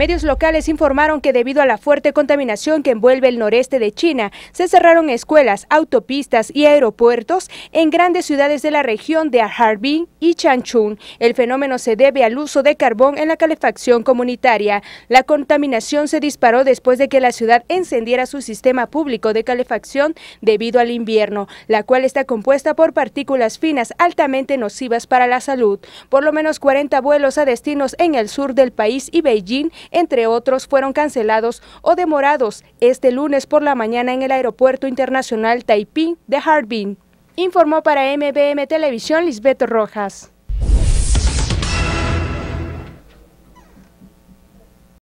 Medios locales informaron que debido a la fuerte contaminación que envuelve el noreste de China, se cerraron escuelas, autopistas y aeropuertos en grandes ciudades de la región de Harbin y Changchun. El fenómeno se debe al uso de carbón en la calefacción comunitaria. La contaminación se disparó después de que la ciudad encendiera su sistema público de calefacción debido al invierno, la cual está compuesta por partículas finas altamente nocivas para la salud. Por lo menos 40 vuelos a destinos en el sur del país y Beijing entre otros, fueron cancelados o demorados este lunes por la mañana en el Aeropuerto Internacional Taipín de Harbin. Informó para MBM Televisión Lisbeth Rojas.